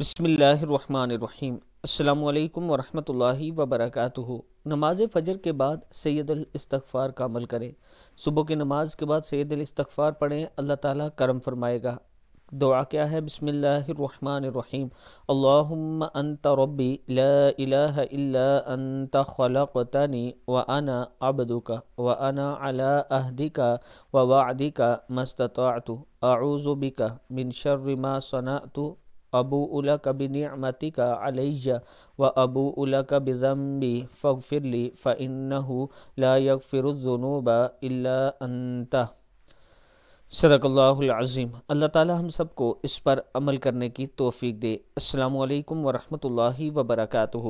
بسم اللہ الرحمن الرحیم السلام علیکم ورحمت اللہ وبرکاتہ نماز فجر کے بعد سید الاستغفار کا عمل کریں صبح کی نماز کے بعد سید الاستغفار پڑھیں اللہ تعالیٰ کرم فرمائے گا دعا کیا ہے بسم اللہ الرحمن الرحیم اللہم انت انت ربی لا الہ الا خلقتنی وانا عبدکا وانا علا اہدکا ووعدکا مستطعت اعوذ بکا من شر ما صنعت ابو الا کبی کا علیہ و ابو الاکبی لا یغفر الذنوب الا انت صدق اللہ العظیم اللہ تعالی ہم سب کو اس پر عمل کرنے کی توفیق دے السلام علیکم ورحمۃ اللہ وبرکاتہ